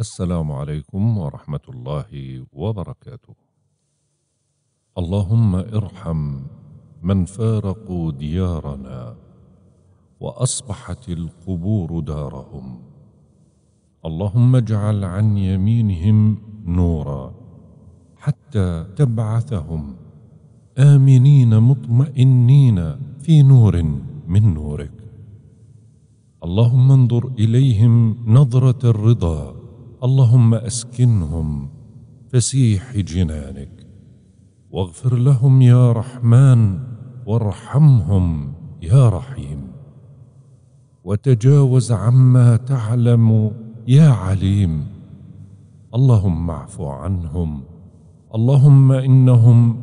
السلام عليكم ورحمة الله وبركاته. اللهم ارحم من فارقوا ديارنا واصبحت القبور دارهم اللهم اجعل عن يمينهم نورا حتى تبعثهم امنين مطمئنين في نور من نورك اللهم انظر اليهم نظره الرضا اللهم اسكنهم فسيح جنانك واغفر لهم يا رحمن وارحمهم يا رحيم وتجاوز عما تعلم يا عليم اللهم اعف عنهم اللهم انهم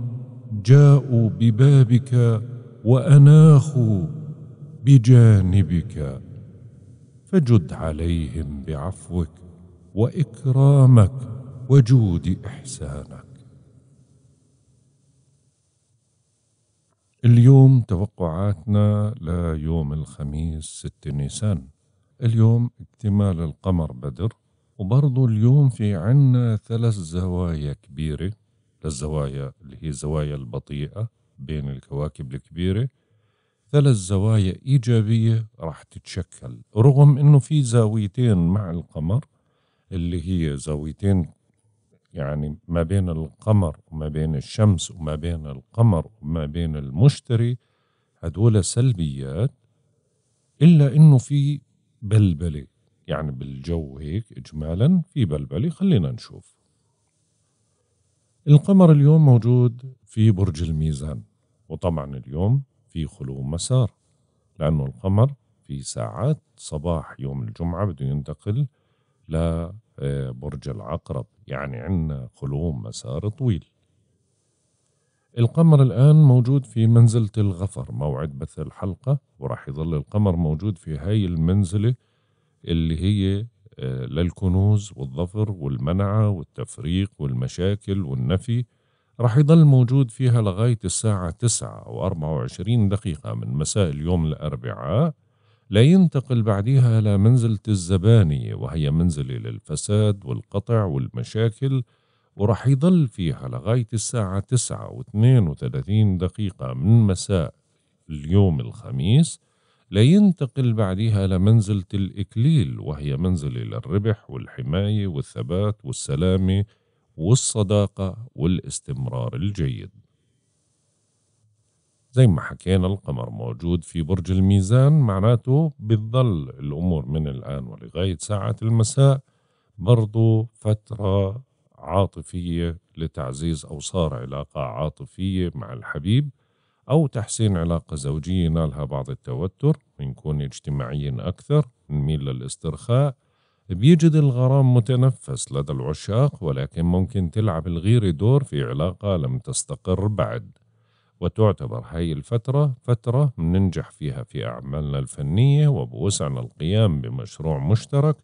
جاءوا ببابك واناخوا بجانبك فجد عليهم بعفوك واكرامك وجود احسانك اليوم توقعاتنا ليوم الخميس 6 نيسان اليوم اكتمال القمر بدر وبرضه اليوم في عنا ثلاث زوايا كبيرة للزوايا اللي هي الزوايا البطيئة بين الكواكب الكبيرة ثلاث زوايا إيجابية راح تتشكل رغم أنه في زاويتين مع القمر اللي هي زاويتين يعني ما بين القمر وما بين الشمس وما بين القمر وما بين المشتري هدول سلبيات إلا إنه في بلبلة يعني بالجو هيك إجمالا في بلبلة خلينا نشوف القمر اليوم موجود في برج الميزان وطبعا اليوم في خلو مسار لأنه القمر في ساعات صباح يوم الجمعة بده ينتقل لبرج آه، العقرب يعني عندنا خلوم مسار طويل القمر الآن موجود في منزلة الغفر موعد بث الحلقة وراح يظل القمر موجود في هاي المنزلة اللي هي آه، للكنوز والظفر والمنعة والتفريق والمشاكل والنفي راح يظل موجود فيها لغاية الساعة 9 و 24 دقيقة من مساء اليوم الأربعاء لا ينتقل بعدها إلى منزلة الزبانية وهي منزلة للفساد والقطع والمشاكل ورح يضل فيها لغاية الساعة تسعة واثنين وثلاثين دقيقة من مساء اليوم الخميس لا ينتقل بعدها لمنزلة الإكليل وهي منزلة للربح والحماية والثبات والسلامة والصداقة والاستمرار الجيد زي ما حكينا القمر موجود في برج الميزان معناته بتظل الأمور من الآن ولغاية ساعة المساء برضو فترة عاطفية لتعزيز أو صار علاقة عاطفية مع الحبيب أو تحسين علاقة زوجية نالها بعض التوتر بنكون اجتماعيين أكثر نميل للاسترخاء بيجد الغرام متنفس لدى العشاق ولكن ممكن تلعب الغيرة دور في علاقة لم تستقر بعد وتعتبر هاي الفترة فترة ننجح فيها في أعمالنا الفنية وبوسعنا القيام بمشروع مشترك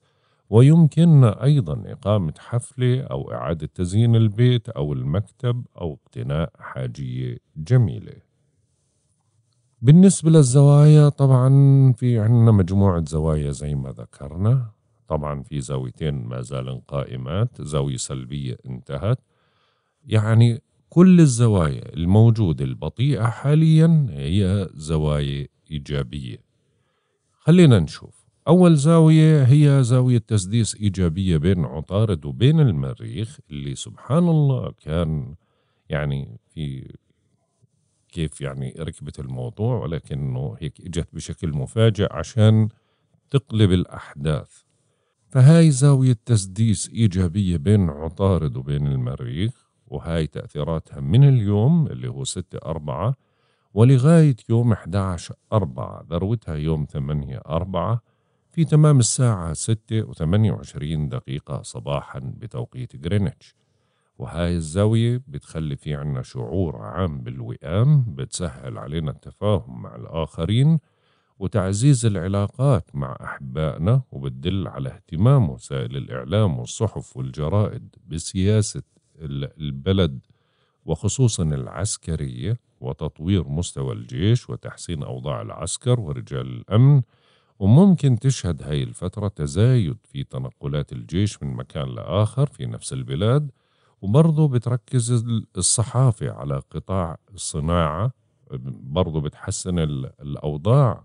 ويمكننا أيضا إقامة حفلة أو إعادة تزيين البيت أو المكتب أو اقتناء حاجية جميلة بالنسبة للزوايا طبعا في عندنا مجموعة زوايا زي ما ذكرنا طبعا في زاويتين ما زالن قائمات زاوية سلبية انتهت يعني كل الزوايا الموجودة البطيئة حاليا هي زوايا إيجابية خلينا نشوف أول زاوية هي زاوية تسديس إيجابية بين عطارد وبين المريخ اللي سبحان الله كان يعني في كيف يعني ركبت الموضوع ولكنه هيك اجت بشكل مفاجئ عشان تقلب الأحداث فهاي زاوية تسديس إيجابية بين عطارد وبين المريخ وهاي تأثيراتها من اليوم اللي هو 6 أربعة ولغاية يوم 11 أربعة ذروتها يوم 8 أربعة في تمام الساعة 6 و28 دقيقة صباحا بتوقيت غرينتش وهاي الزاوية بتخلي في عنا شعور عام بالوئام بتسهل علينا التفاهم مع الآخرين وتعزيز العلاقات مع أحبائنا وبتدل على اهتمام وسائل الإعلام والصحف والجرائد بسياسة البلد وخصوصا العسكرية وتطوير مستوى الجيش وتحسين أوضاع العسكر ورجال الأمن وممكن تشهد هاي الفترة تزايد في تنقلات الجيش من مكان لآخر في نفس البلاد وبرضه بتركز الصحافة على قطاع الصناعة برضه بتحسن الأوضاع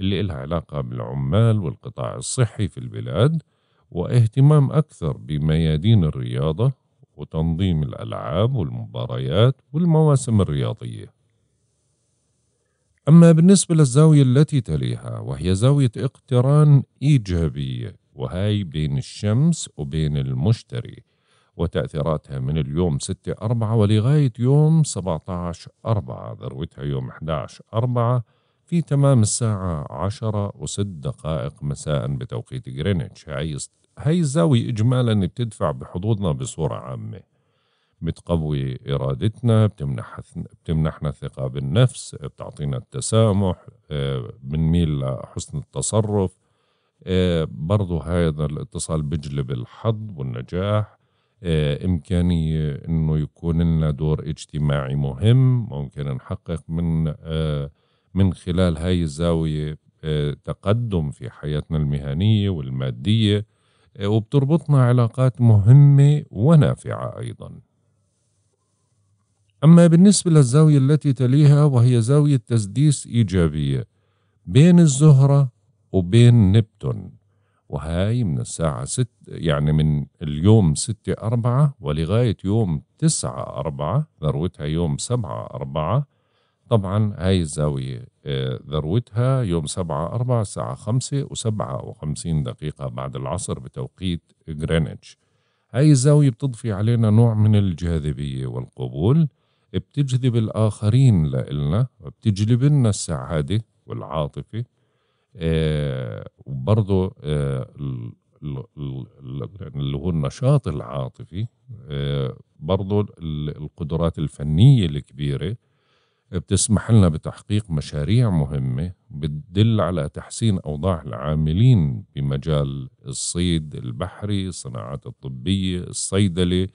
اللي إلها علاقة بالعمال والقطاع الصحي في البلاد واهتمام أكثر بميادين الرياضة وتنظيم الألعاب والمباريات والمواسم الرياضية أما بالنسبة للزاوية التي تليها وهي زاوية اقتران إيجابية وهي بين الشمس وبين المشتري وتأثيراتها من اليوم 6 4 ولغاية يوم 17 4 ذروتها يوم 11 4 في تمام الساعة 10 و6 دقائق مساء بتوقيت غرينتش هاي هاي الزاوية إجمالا بتدفع بحظوظنا بصورة عامة بتقوي إرادتنا بتمنح بتمنحنا ثقة بالنفس بتعطينا التسامح آه، بنميل لحسن التصرف آه، برضو هذا الاتصال بجلب الحظ والنجاح آه، إمكانية إنه يكون لنا دور اجتماعي مهم ممكن نحقق من من خلال هاي الزاوية تقدم في حياتنا المهنية والمادية إيه، وبتربطنا علاقات مهمة ونافعة أيضا أما بالنسبة للزاوية التي تليها وهي زاوية تسديس إيجابية بين الزهرة وبين نبتون وهاي من الساعة ست يعني من اليوم ستة أربعة ولغاية يوم تسعة أربعة ذروتها يوم سبعة أربعة طبعا هاي الزاوية ذروتها آه، يوم سبعة أربعة الساعة خمسة وسبعة وخمسين دقيقة بعد العصر بتوقيت جرينتش هاي الزاوية بتضفي علينا نوع من الجاذبية والقبول بتجذب الآخرين لإلنا وبتجلب لنا السعادة والعاطفة آه، وبرضه آه، اللي هو النشاط العاطفي برضه القدرات الفنية الكبيرة بتسمح لنا بتحقيق مشاريع مهمة بتدل على تحسين أوضاع العاملين بمجال الصيد البحري الصناعات الطبية الصيدلة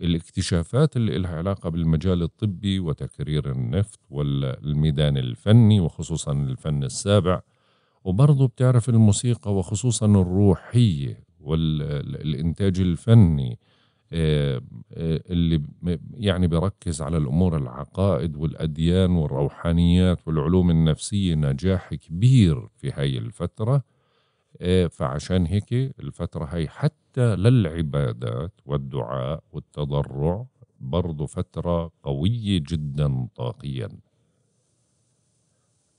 الاكتشافات اللي لها علاقة بالمجال الطبي وتكرير النفط والميدان الفني وخصوصا الفن السابع وبرضه بتعرف الموسيقى وخصوصا الروحية والإنتاج الفني آه، آه، اللي يعني بركز على الأمور العقائد والأديان والروحانيات والعلوم النفسية نجاح كبير في هاي الفترة آه، فعشان هيك الفترة هاي حتى للعبادات والدعاء والتضرع برضو فترة قوية جدا طاقيا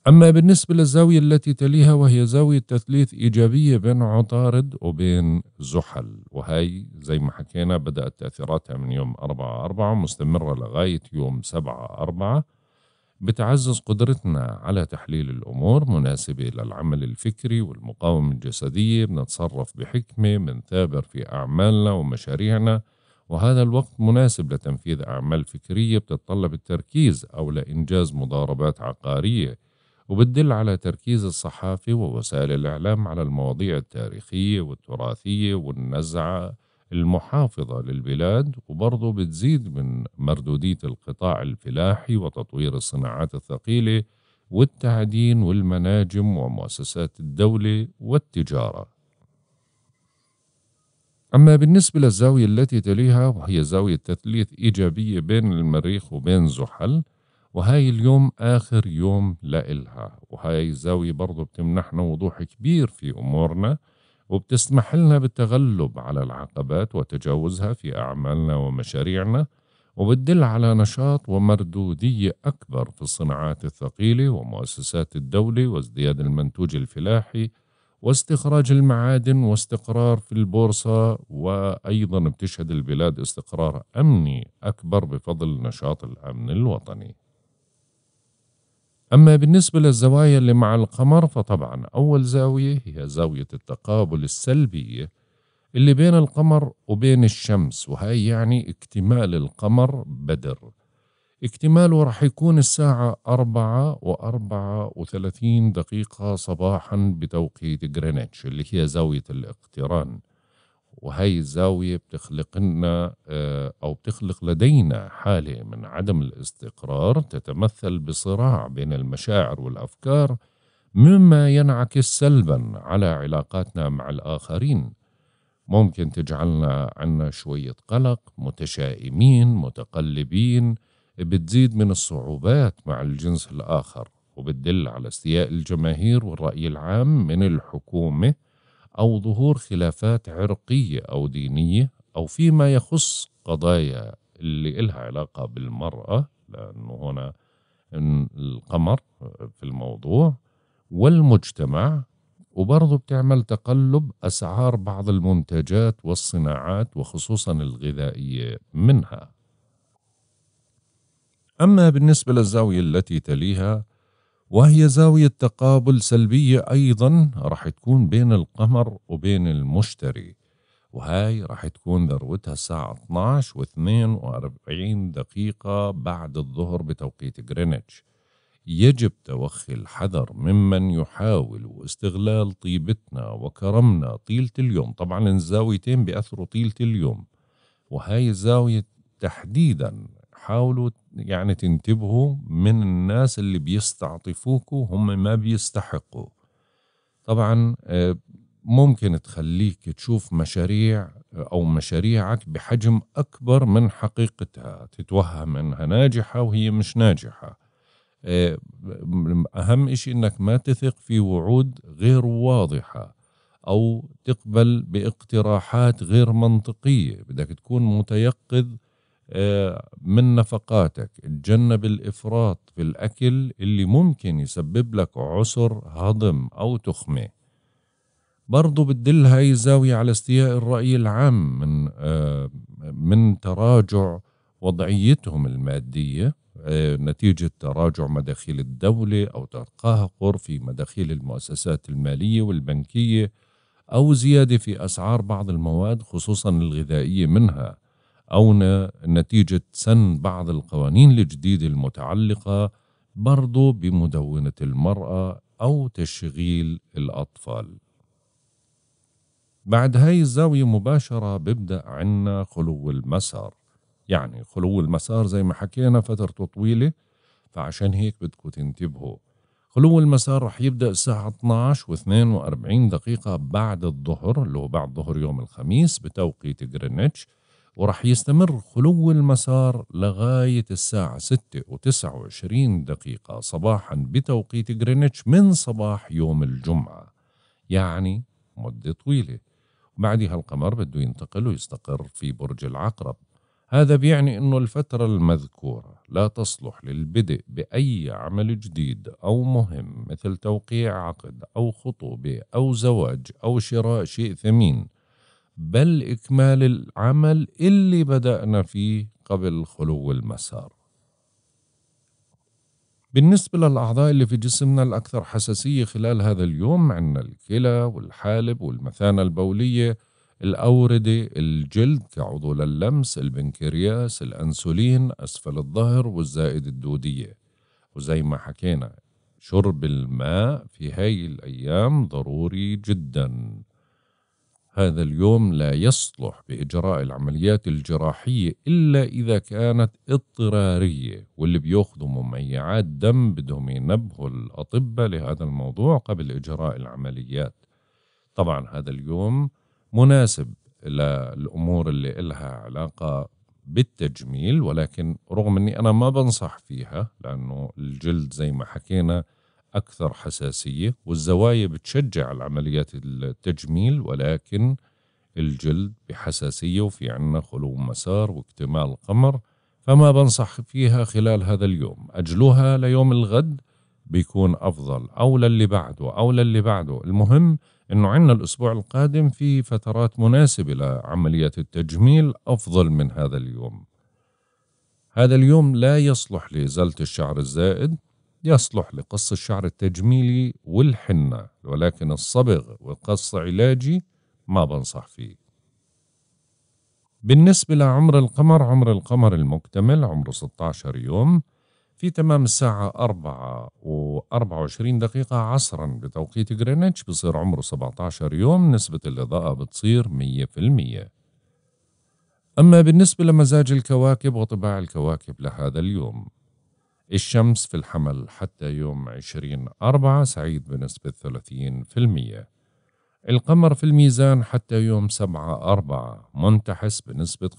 أما بالنسبة للزاوية التي تليها وهي زاوية تثليث إيجابية بين عطارد وبين زحل وهي زي ما حكينا بدأت تأثيراتها من يوم 4 4 مستمرة لغاية يوم 7 4 بتعزز قدرتنا على تحليل الأمور مناسبة للعمل الفكري والمقاومة الجسدية بنتصرف بحكمة بنثابر في أعمالنا ومشاريعنا وهذا الوقت مناسب لتنفيذ أعمال فكرية بتتطلب التركيز أو لإنجاز مضاربات عقارية وبتدل على تركيز الصحافة ووسائل الإعلام على المواضيع التاريخية والتراثية والنزعة المحافظة للبلاد وبرضه بتزيد من مردودية القطاع الفلاحي وتطوير الصناعات الثقيلة والتعدين والمناجم ومؤسسات الدولة والتجارة أما بالنسبة للزاوية التي تليها وهي زاوية تثليث إيجابية بين المريخ وبين زحل وهاي اليوم آخر يوم لإلها وهاي الزاوية برضو بتمنحنا وضوح كبير في أمورنا وبتسمح لنا بالتغلب على العقبات وتجاوزها في أعمالنا ومشاريعنا وبتدل على نشاط ومردودية أكبر في الصناعات الثقيلة ومؤسسات الدولة وازدياد المنتوج الفلاحي واستخراج المعادن واستقرار في البورصة وأيضا بتشهد البلاد استقرار أمني أكبر بفضل نشاط الأمن الوطني أما بالنسبة للزوايا اللي مع القمر فطبعا أول زاوية هي زاوية التقابل السلبية اللي بين القمر وبين الشمس وهي يعني اكتمال القمر بدر اكتماله رح يكون الساعة أربعة وأربعة وثلاثين دقيقة صباحا بتوقيت غرينتش اللي هي زاوية الاقتران وهي الزاوية بتخلق لنا آه، أو بتخلق لدينا حالة من عدم الاستقرار تتمثل بصراع بين المشاعر والأفكار مما ينعكس سلبا على علاقاتنا مع الآخرين ممكن تجعلنا عنا شوية قلق متشائمين متقلبين بتزيد من الصعوبات مع الجنس الآخر وبتدل على استياء الجماهير والرأي العام من الحكومة أو ظهور خلافات عرقية أو دينية أو فيما يخص قضايا اللي إلها علاقة بالمرأة لأنه هنا القمر في الموضوع والمجتمع وبرضه بتعمل تقلب أسعار بعض المنتجات والصناعات وخصوصا الغذائية منها أما بالنسبة للزاوية التي تليها وهي زاوية تقابل سلبية أيضا راح تكون بين القمر وبين المشتري وهاي راح تكون ذروتها الساعة 12 و 42 دقيقة بعد الظهر بتوقيت غرينتش يجب توخي الحذر ممن يحاول استغلال طيبتنا وكرمنا طيلة اليوم طبعا الزاويتين بأثروا طيلة اليوم وهاي الزاوية تحديدا حاولوا يعني تنتبهوا من الناس اللي بيستعطفوكوا هم ما بيستحقوا طبعا آه، ممكن تخليك تشوف مشاريع آه، أو مشاريعك بحجم أكبر من حقيقتها تتوهم أنها ناجحة وهي مش ناجحة آه، أهم إشي أنك ما تثق في وعود غير واضحة أو تقبل باقتراحات غير منطقية بدك تكون متيقظ آه، من نفقاتك تجنب الإفراط في الأكل اللي ممكن يسبب لك عسر هضم أو تخمة برضو بتدل هاي الزاوية على استياء الرأي العام من, آه، من تراجع وضعيتهم المادية آه، نتيجة تراجع مداخيل الدولة أو تقهقر في مداخيل المؤسسات المالية والبنكية أو زيادة في أسعار بعض المواد خصوصا الغذائية منها أو نتيجة سن بعض القوانين الجديدة المتعلقة برضو بمدونة المرأة أو تشغيل الأطفال بعد هاي الزاوية مباشرة ببدأ عنا خلو المسار يعني خلو المسار زي ما حكينا فترته طويلة فعشان هيك بدكم تنتبهوا خلو المسار رح يبدأ الساعة 12 و 42 دقيقة بعد الظهر اللي هو بعد ظهر يوم الخميس بتوقيت جرينتش ورح يستمر خلو المسار لغاية الساعة 6 و29 دقيقة صباحا بتوقيت غرينتش من صباح يوم الجمعة يعني مدة طويلة وبعدها القمر بده ينتقل ويستقر في برج العقرب هذا بيعني أنه الفترة المذكورة لا تصلح للبدء بأي عمل جديد أو مهم مثل توقيع عقد أو خطوبة أو زواج أو شراء شيء ثمين بل إكمال العمل اللي بدأنا فيه قبل خلو المسار بالنسبة للأعضاء اللي في جسمنا الأكثر حساسية خلال هذا اليوم عندنا الكلى والحالب والمثانة البولية الأوردة الجلد كعضو للمس البنكرياس الأنسولين أسفل الظهر والزائد الدودية وزي ما حكينا شرب الماء في هاي الأيام ضروري جدا هذا اليوم لا يصلح بإجراء العمليات الجراحية إلا إذا كانت اضطرارية واللي بياخذوا مميعات دم بدهم ينبهوا الأطباء لهذا الموضوع قبل إجراء العمليات طبعا هذا اليوم مناسب للأمور اللي إلها علاقة بالتجميل ولكن رغم أني أنا ما بنصح فيها لأنه الجلد زي ما حكينا أكثر حساسية والزوايا بتشجع العمليات التجميل ولكن الجلد بحساسية وفي عنا خلو مسار واكتمال القمر فما بنصح فيها خلال هذا اليوم أجلوها ليوم الغد بيكون أفضل أو للي بعده أو للي بعده المهم أنه عنا الأسبوع القادم في فترات مناسبة لعمليات التجميل أفضل من هذا اليوم هذا اليوم لا يصلح لإزالة الشعر الزائد يصلح لقص الشعر التجميلي والحنة ولكن الصبغ والقص علاجي ما بنصح فيه بالنسبة لعمر القمر عمر القمر المكتمل عمره 16 يوم في تمام الساعة 4 و 24 دقيقة عصرا بتوقيت غرينتش بصير عمره 17 يوم نسبة الإضاءة بتصير 100% أما بالنسبة لمزاج الكواكب وطباع الكواكب لهذا اليوم الشمس في الحمل حتى يوم 20 أربعة سعيد بنسبة 30% القمر في الميزان حتى يوم 7 أربعة منتحس بنسبة 15%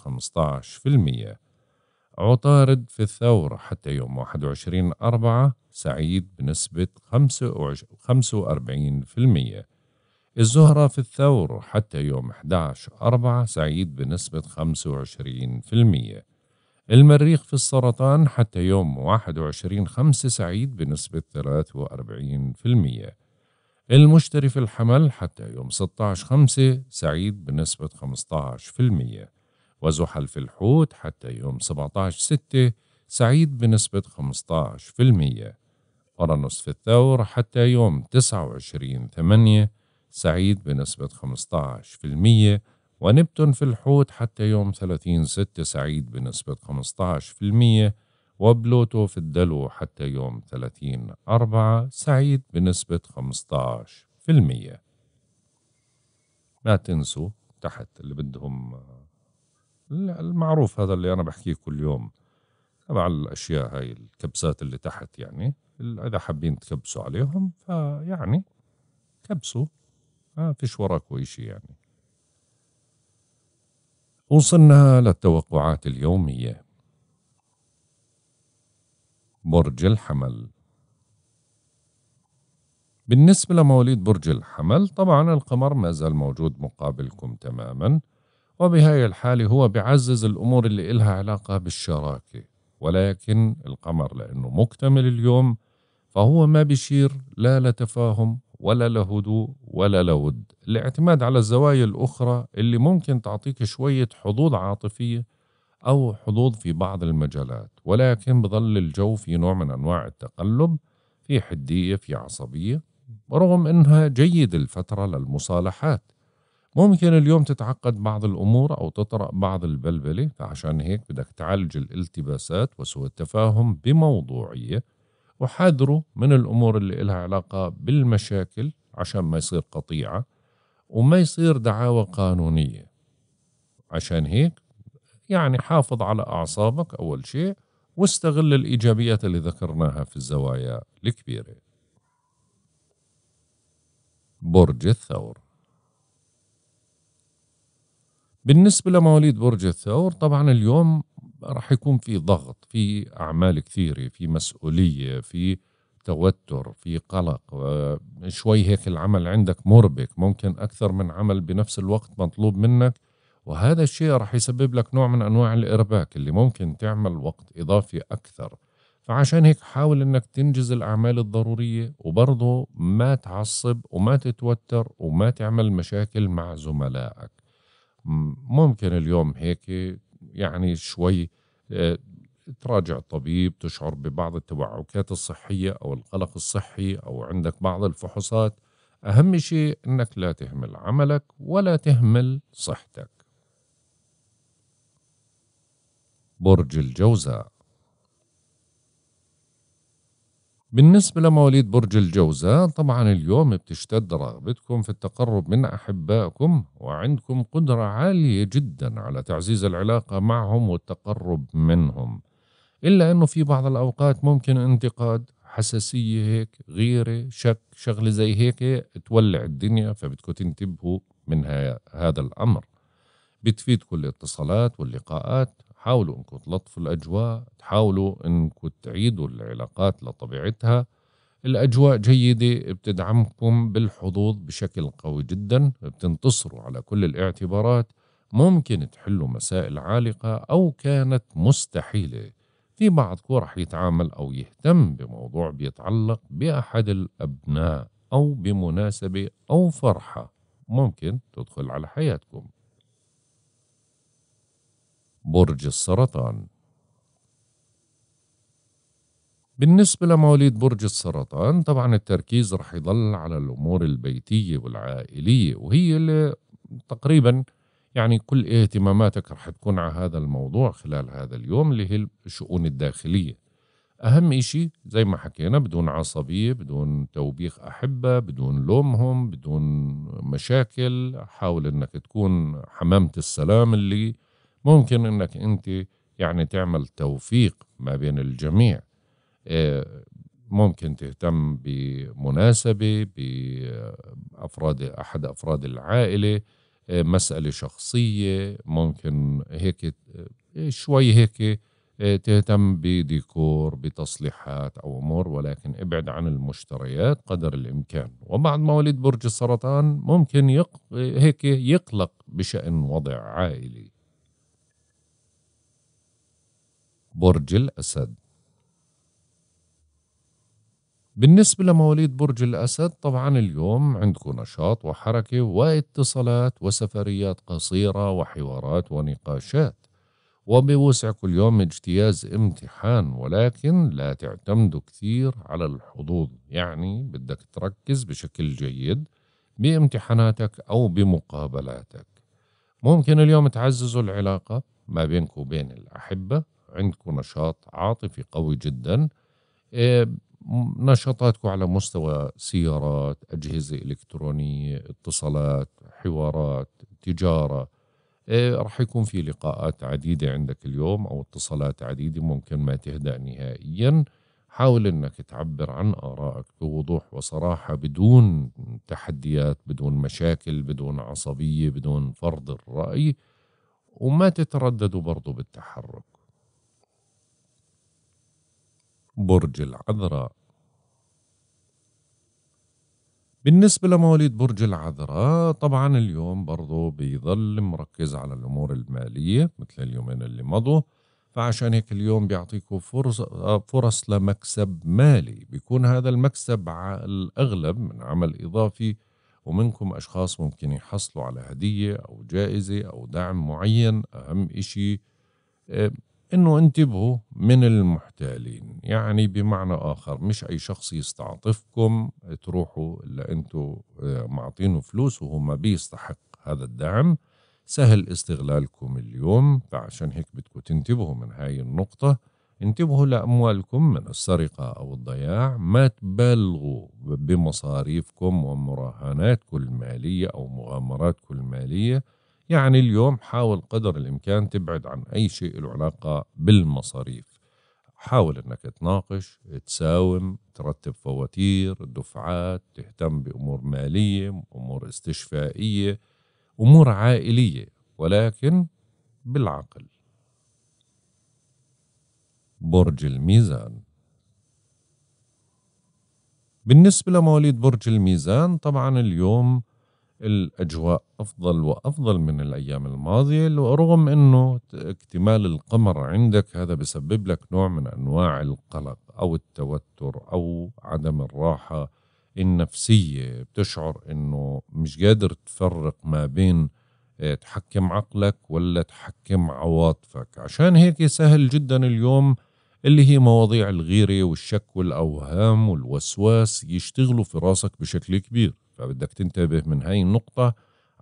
عطارد في الثور حتى يوم 21 أربعة سعيد بنسبة 45% الزهرة في الثور حتى يوم 11 أربعة سعيد بنسبة 25% المريخ في السرطان حتى يوم 21 خمسة سعيد بنسبة 43% المشتري في الحمل حتى يوم 16 خمسة سعيد بنسبة 15% وزحل في الحوت حتى يوم 17 ستة سعيد بنسبة 15% قرنص في الثور حتى يوم 29 8 سعيد بنسبة 15% ونبتون في الحوت حتى يوم 30 6 سعيد بنسبة 15% وبلوتو في الدلو حتى يوم 30 4 سعيد بنسبة 15% ما تنسوا تحت اللي بدهم المعروف هذا اللي أنا بحكيه كل يوم تبع الأشياء هاي الكبسات اللي تحت يعني إذا حابين تكبسوا عليهم فيعني كبسوا ما فيش وراكوا إشي يعني وصلنا للتوقعات اليومية برج الحمل بالنسبة لمواليد برج الحمل طبعا القمر ما زال موجود مقابلكم تماما وبهاي الحالة هو بعزز الأمور اللي إلها علاقة بالشراكة ولكن القمر لأنه مكتمل اليوم فهو ما بيشير لا لتفاهم ولا لهدوء ولا لود الاعتماد على الزوايا الأخرى اللي ممكن تعطيك شوية حظوظ عاطفية أو حظوظ في بعض المجالات ولكن بظل الجو في نوع من أنواع التقلب في حدية في عصبية رغم أنها جيد الفترة للمصالحات ممكن اليوم تتعقد بعض الأمور أو تطرأ بعض البلبلة فعشان هيك بدك تعالج الالتباسات وسوء التفاهم بموضوعية وحذروا من الأمور اللي إلها علاقة بالمشاكل عشان ما يصير قطيعة وما يصير دعاوى قانونية عشان هيك يعني حافظ على أعصابك أول شيء واستغل الإيجابيات اللي ذكرناها في الزوايا الكبيرة برج الثور بالنسبة لمواليد برج الثور طبعا اليوم راح يكون في ضغط في اعمال كثيره في مسؤوليه في توتر في قلق شوي هيك العمل عندك مربك ممكن اكثر من عمل بنفس الوقت مطلوب منك وهذا الشيء راح يسبب لك نوع من انواع الارباك اللي ممكن تعمل وقت اضافي اكثر فعشان هيك حاول انك تنجز الاعمال الضروريه وبرضه ما تعصب وما تتوتر وما تعمل مشاكل مع زملائك ممكن اليوم هيك يعني شوي آه، تراجع الطبيب تشعر ببعض التوعكات الصحية أو القلق الصحي أو عندك بعض الفحوصات أهم شيء أنك لا تهمل عملك ولا تهمل صحتك برج الجوزاء بالنسبة لمواليد برج الجوزاء طبعا اليوم بتشتد رغبتكم في التقرب من أحبائكم وعندكم قدرة عالية جدا على تعزيز العلاقة معهم والتقرب منهم إلا أنه في بعض الأوقات ممكن انتقاد حساسية هيك غيرة شك شغلة زي هيك تولع الدنيا فبدكم تنتبهوا من هذا الأمر بتفيدكم الاتصالات واللقاءات حاولوا انكم تلطفوا الاجواء تحاولوا انكم تعيدوا العلاقات لطبيعتها الاجواء جيده بتدعمكم بالحظوظ بشكل قوي جدا بتنتصروا على كل الاعتبارات ممكن تحلوا مسائل عالقه او كانت مستحيله في بعضكم رح يتعامل او يهتم بموضوع بيتعلق باحد الابناء او بمناسبه او فرحه ممكن تدخل على حياتكم برج السرطان بالنسبة لمواليد برج السرطان طبعا التركيز رح يضل على الأمور البيتية والعائلية وهي اللي تقريبا يعني كل اهتماماتك رح تكون على هذا الموضوع خلال هذا اليوم اللي هي الشؤون الداخلية أهم إشي زي ما حكينا بدون عصبية بدون توبيخ أحبة بدون لومهم بدون مشاكل حاول أنك تكون حمامة السلام اللي ممكن انك انت يعني تعمل توفيق ما بين الجميع آه، ممكن تهتم بمناسبة بأفراد أحد أفراد العائلة آه، مسألة شخصية ممكن هيك آه، شوي هيك تهتم بديكور بتصليحات أو أمور ولكن ابعد عن المشتريات قدر الإمكان وبعد مواليد برج السرطان ممكن يق... هيك يقلق بشأن وضع عائلي برج الأسد بالنسبة لمواليد برج الأسد طبعا اليوم عندكم نشاط وحركة واتصالات وسفريات قصيرة وحوارات ونقاشات وبوسعك اليوم اجتياز امتحان ولكن لا تعتمدوا كثير على الحظوظ يعني بدك تركز بشكل جيد بامتحاناتك أو بمقابلاتك ممكن اليوم تعززوا العلاقة ما بينك وبين الأحبة عندكم نشاط عاطفي قوي جدا إيه، نشاطاتكم على مستوى سيارات أجهزة إلكترونية اتصالات حوارات تجارة إيه، رح يكون في لقاءات عديدة عندك اليوم أو اتصالات عديدة ممكن ما تهدأ نهائياً حاول انك تعبر عن ارائك بوضوح وصراحه بدون تحديات بدون مشاكل بدون عصبيه بدون فرض الراي وما تترددوا برضو بالتحرك برج العذراء بالنسبة لمواليد برج العذراء طبعا اليوم برضو بيظل مركز على الأمور المالية مثل اليومين اللي مضوا فعشان هيك اليوم بيعطيكوا فرصة فرص لمكسب مالي بيكون هذا المكسب الأغلب من عمل إضافي ومنكم أشخاص ممكن يحصلوا على هدية أو جائزة أو دعم معين أهم إشي آه، انه انتبهوا من المحتالين يعني بمعنى اخر مش اي شخص يستعطفكم تروحوا اللي انتوا آه، معطينه فلوس وهو ما بيستحق هذا الدعم سهل استغلالكم اليوم فعشان هيك بدكم تنتبهوا من هاي النقطة انتبهوا لأموالكم من السرقة أو الضياع ما تبالغوا بمصاريفكم ومراهناتكم المالية أو مغامراتكم المالية يعني اليوم حاول قدر الإمكان تبعد عن أي شيء له علاقة بالمصاريف حاول أنك تناقش تساوم ترتب فواتير دفعات تهتم بأمور مالية أمور استشفائية أمور عائلية ولكن بالعقل برج الميزان بالنسبة لمواليد برج الميزان طبعا اليوم الأجواء أفضل وأفضل من الأيام الماضية رغم أنه اكتمال القمر عندك هذا بسبب لك نوع من أنواع القلق أو التوتر أو عدم الراحة النفسية بتشعر أنه مش قادر تفرق ما بين آه، تحكم عقلك ولا تحكم عواطفك عشان هيك سهل جدا اليوم اللي هي مواضيع الغيرة والشك والأوهام والوسواس يشتغلوا في راسك بشكل كبير فبدك تنتبه من هاي النقطة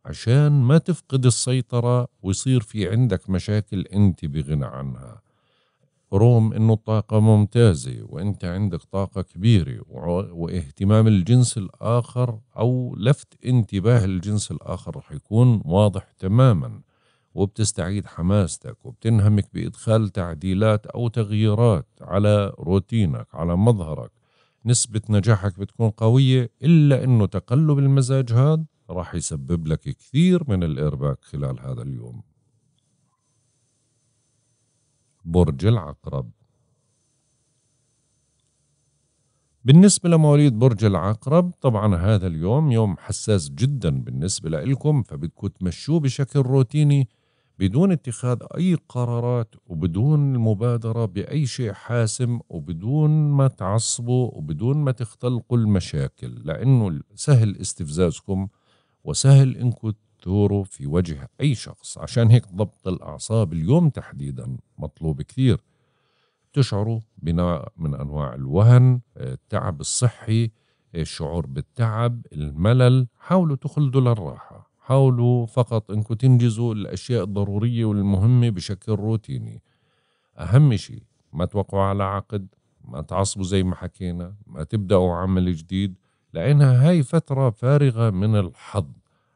عشان ما تفقد السيطرة ويصير في عندك مشاكل أنت بغنى عنها رغم أنه الطاقة ممتازة وأنت عندك طاقة كبيرة واهتمام الجنس الآخر أو لفت انتباه الجنس الآخر رح يكون واضح تماما وبتستعيد حماستك وبتنهمك بإدخال تعديلات أو تغييرات على روتينك على مظهرك نسبة نجاحك بتكون قوية إلا أنه تقلب المزاج هذا راح يسبب لك كثير من الإرباك خلال هذا اليوم برج العقرب بالنسبة لمواليد برج العقرب طبعا هذا اليوم يوم حساس جدا بالنسبة لكم فبدكم تمشوه بشكل روتيني بدون اتخاذ أي قرارات وبدون المبادرة بأي شيء حاسم وبدون ما تعصبوا وبدون ما تختلقوا المشاكل لأنه سهل استفزازكم وسهل إنكم تثوروا في وجه أي شخص عشان هيك ضبط الأعصاب اليوم تحديدا مطلوب كثير تشعروا بنوع من أنواع الوهن آه، التعب الصحي الشعور آه، بالتعب الملل حاولوا تخلدوا للراحة حاولوا فقط انكم تنجزوا الاشياء الضروريه والمهمه بشكل روتيني اهم شيء ما توقعوا على عقد ما تعصبوا زي ما حكينا ما تبداوا عمل جديد لانها هاي فتره فارغه من الحظ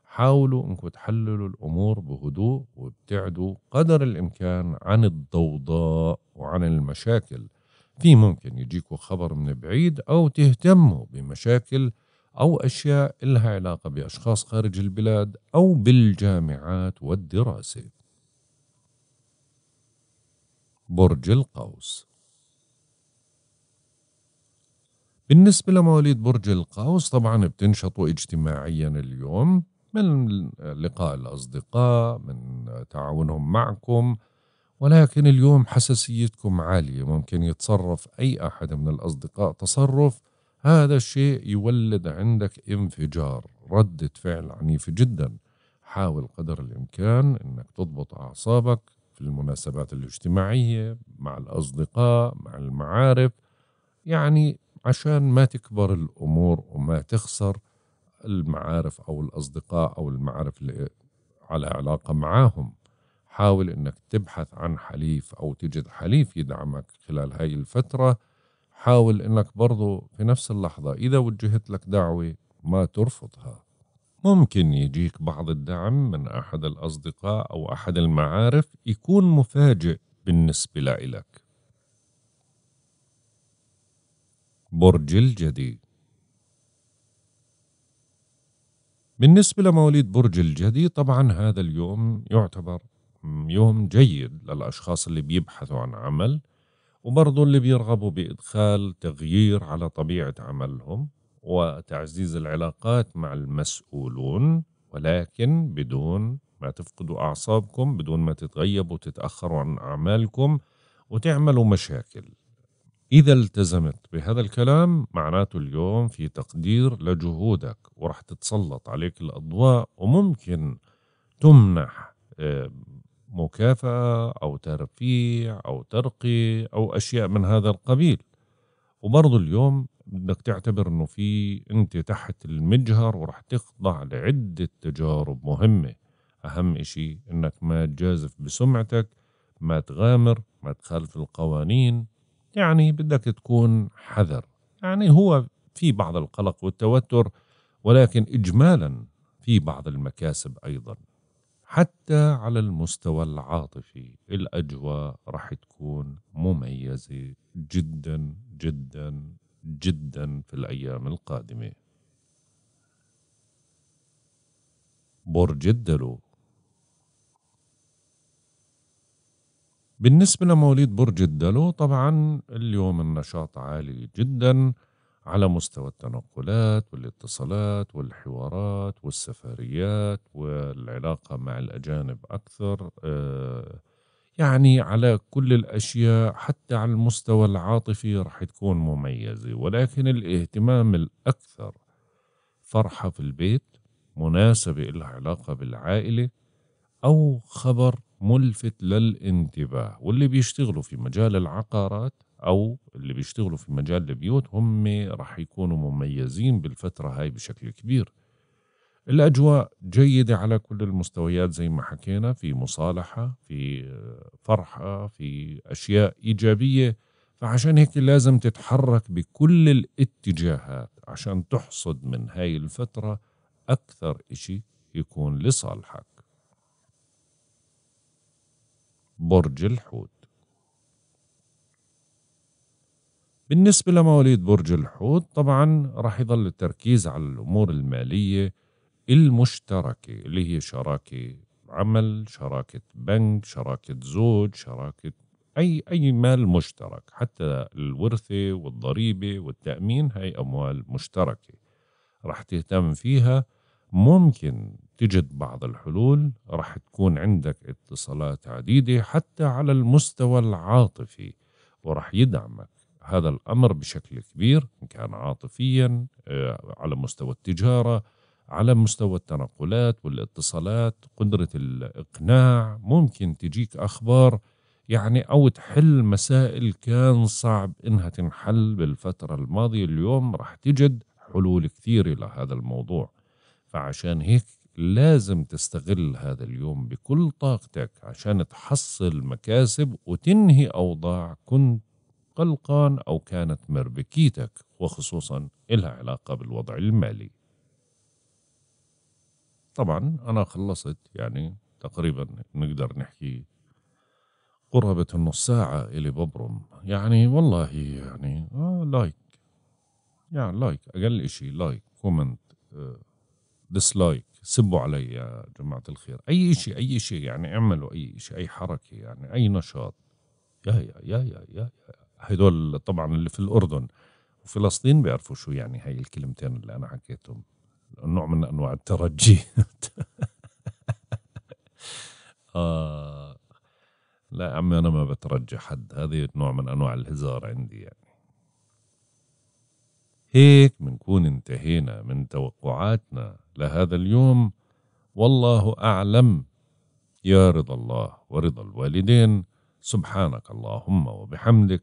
حاولوا انكم تحللوا الامور بهدوء وابتعدوا قدر الامكان عن الضوضاء وعن المشاكل في ممكن يجيكوا خبر من بعيد او تهتموا بمشاكل أو أشياء لها علاقة بأشخاص خارج البلاد أو بالجامعات والدراسة برج القوس بالنسبة لمواليد برج القوس طبعا بتنشطوا اجتماعيا اليوم من لقاء الأصدقاء من تعاونهم معكم ولكن اليوم حساسيتكم عالية ممكن يتصرف أي أحد من الأصدقاء تصرف هذا الشيء يولد عندك انفجار ردة فعل عنيفة جدا حاول قدر الإمكان أنك تضبط أعصابك في المناسبات الاجتماعية مع الأصدقاء مع المعارف يعني عشان ما تكبر الأمور وما تخسر المعارف أو الأصدقاء أو المعارف اللي على علاقة معاهم حاول أنك تبحث عن حليف أو تجد حليف يدعمك خلال هاي الفترة حاول انك برضو في نفس اللحظة اذا وجهت لك دعوة ما ترفضها ممكن يجيك بعض الدعم من احد الاصدقاء او احد المعارف يكون مفاجئ بالنسبة لك برج الجدي بالنسبة لمواليد برج الجدي طبعا هذا اليوم يعتبر يوم جيد للأشخاص اللي بيبحثوا عن عمل وبرضه اللي بيرغبوا بإدخال تغيير على طبيعة عملهم وتعزيز العلاقات مع المسؤولون ولكن بدون ما تفقدوا أعصابكم بدون ما تتغيبوا وتتأخروا عن أعمالكم وتعملوا مشاكل إذا التزمت بهذا الكلام معناته اليوم في تقدير لجهودك ورح تتسلط عليك الأضواء وممكن تمنح آه، مكافأة أو ترفيع أو ترقي أو أشياء من هذا القبيل وبرضه اليوم بدك تعتبر انه في انت تحت المجهر ورح تخضع لعدة تجارب مهمة اهم اشي انك ما تجازف بسمعتك ما تغامر ما تخالف القوانين يعني بدك تكون حذر يعني هو في بعض القلق والتوتر ولكن اجمالا في بعض المكاسب ايضا حتى على المستوى العاطفي الأجواء راح تكون مميزة جدا جدا جدا في الأيام القادمة برج الدلو بالنسبة لمواليد برج الدلو طبعا اليوم النشاط عالي جدا على مستوى التنقلات والاتصالات والحوارات والسفريات والعلاقة مع الأجانب أكثر آه، يعني على كل الأشياء حتى على المستوى العاطفي رح تكون مميزة ولكن الاهتمام الأكثر فرحة في البيت مناسبة لها علاقة بالعائلة أو خبر ملفت للانتباه واللي بيشتغلوا في مجال العقارات او اللي بيشتغلوا في مجال البيوت هم راح يكونوا مميزين بالفتره هاي بشكل كبير الاجواء جيده على كل المستويات زي ما حكينا في مصالحه في فرحه في اشياء ايجابيه فعشان هيك لازم تتحرك بكل الاتجاهات عشان تحصد من هاي الفتره اكثر اشي يكون لصالحك برج الحوت بالنسبة لمواليد برج الحوت طبعا راح يظل التركيز على الأمور المالية المشتركة اللي هي شراكة عمل شراكة بنك شراكة زوج شراكة أي أي مال مشترك حتى الورثة والضريبة والتأمين هاي أموال مشتركة راح تهتم فيها ممكن تجد بعض الحلول راح تكون عندك اتصالات عديدة حتى على المستوى العاطفي ورح يدعمك هذا الأمر بشكل كبير إن كان عاطفيا آه، على مستوى التجارة على مستوى التنقلات والاتصالات قدرة الإقناع ممكن تجيك أخبار يعني أو تحل مسائل كان صعب إنها تنحل بالفترة الماضية اليوم راح تجد حلول كثيرة لهذا الموضوع فعشان هيك لازم تستغل هذا اليوم بكل طاقتك عشان تحصل مكاسب وتنهي أوضاع كنت قلقان أو كانت مربكيتك وخصوصا إلها علاقة بالوضع المالي طبعا أنا خلصت يعني تقريبا نقدر نحكي قرابة النص ساعة إلي ببرم يعني والله يعني آه لايك يعني لايك أقل إشي لايك كومنت ديسلايك سبوا علي يا جماعة الخير أي إشي أي إشي يعني اعملوا أي إشي أي حركة يعني أي نشاط يا يا يا يا يا, يا. هدول طبعا اللي في الأردن وفلسطين بيعرفوا شو يعني هاي الكلمتين اللي أنا حكيتهم نوع من أنواع الترجي آه لا عمي أنا ما بترجى حد هذه نوع من أنواع الهزار عندي يعني هيك بنكون انتهينا من توقعاتنا لهذا اليوم والله أعلم يا رضا الله ورضا الوالدين سبحانك اللهم وبحمدك